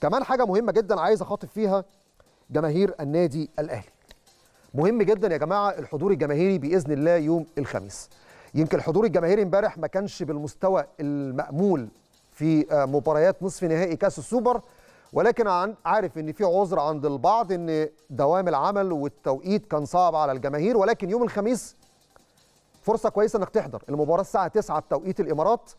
كمان حاجه مهمه جدا عايز اخاطب فيها جماهير النادي الاهلي مهم جدا يا جماعه الحضور الجماهيري باذن الله يوم الخميس يمكن الحضور الجماهيري امبارح ما كانش بالمستوى المأمول في آه، مباريات نصف نهائي كاس السوبر ولكن عارف ان في عذر عند البعض ان دوام العمل والتوقيت كان صعب على الجماهير ولكن يوم الخميس فرصه كويسه انك تحضر المباراه الساعه 9 بتوقيت الامارات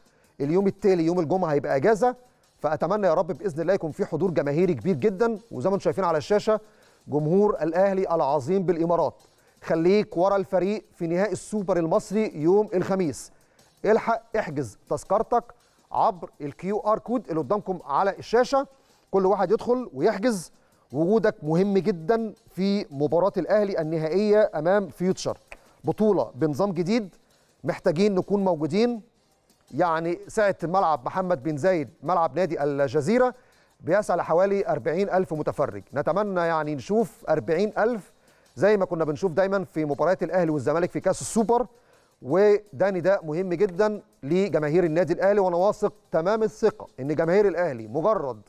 اليوم التالي يوم الجمعه هيبقى اجازه فاتمنى يا رب باذن الله يكون في حضور جماهيري كبير جدا وزي ما انتم شايفين على الشاشه جمهور الاهلي العظيم بالامارات خليك ورا الفريق في نهائي السوبر المصري يوم الخميس الحق احجز تذكرتك عبر الكيو ار كود اللي قدامكم على الشاشه كل واحد يدخل ويحجز وجودك مهم جدا في مباراه الاهلي النهائيه امام فيوتشر بطوله بنظام جديد محتاجين نكون موجودين يعني ساعة ملعب محمد بن زايد ملعب نادي الجزيرة بيسعى لحوالي 40 ألف متفرج نتمنى يعني نشوف 40 ألف زي ما كنا بنشوف دايما في مباريات الأهلي والزمالك في كأس السوبر وده نداء مهم جدا لجماهير النادي الأهلي وأنا واثق تمام الثقة إن جماهير الأهلي مجرد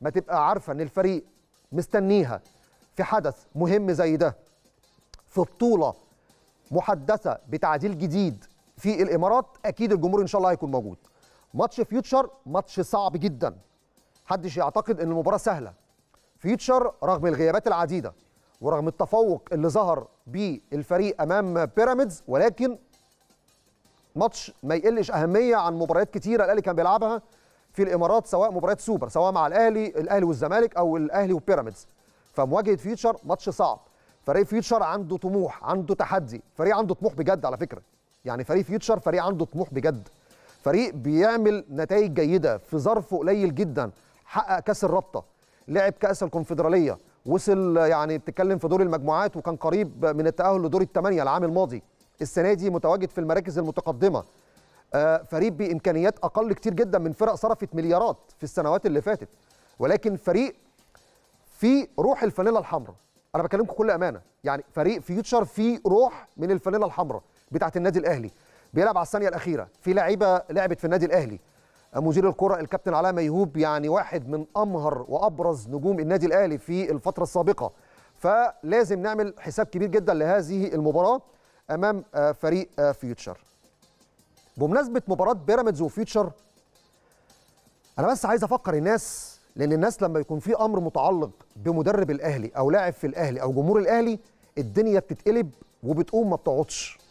ما تبقى عارفة إن الفريق مستنيها في حدث مهم زي ده في بطولة محدثة بتعديل جديد في الامارات اكيد الجمهور ان شاء الله هيكون موجود ماتش فيوتشر ماتش صعب جدا محدش يعتقد ان المباراه سهله فيوتشر رغم الغيابات العديده ورغم التفوق اللي ظهر بيه الفريق امام بيراميدز ولكن ماتش ما يقلش اهميه عن مباريات كتيره الاهلي كان بيلعبها في الامارات سواء مباريات سوبر سواء مع الاهلي الاهلي والزمالك او الاهلي وبيراميدز فمواجهه فيوتشر ماتش صعب فريق فيوتشر عنده طموح عنده تحدي فريق عنده طموح بجد على فكره يعني فريق فيوتشر فريق عنده طموح بجد فريق بيعمل نتائج جيده في ظرف قليل جدا حقق كاس الرابطه لعب كاس الكونفدراليه وصل يعني بتتكلم في دور المجموعات وكان قريب من التاهل لدور الثمانيه العام الماضي السنه دي متواجد في المراكز المتقدمه آه، فريق بامكانيات اقل كتير جدا من فرق صرفت مليارات في السنوات اللي فاتت ولكن فريق في روح الفانيلا الحمراء انا بكلمكم كل امانه يعني فريق فيوتشر فيه روح من الفانيلا الحمراء بتاعه النادي الاهلي بيلعب على الثانيه الاخيره في لعيبه لعبت في النادي الاهلي مدير الكره الكابتن علاء ميهوب يعني واحد من امهر وابرز نجوم النادي الاهلي في الفتره السابقه فلازم نعمل حساب كبير جدا لهذه المباراه امام آه، فريق آه، فيوتشر بمناسبه مباراه بيراميدز وفيوتشر انا بس عايز افكر الناس لان الناس لما يكون في امر متعلق بمدرب الاهلي او لاعب في الاهلي او جمهور الاهلي الدنيا بتتقلب وبتقوم ما بتقعدش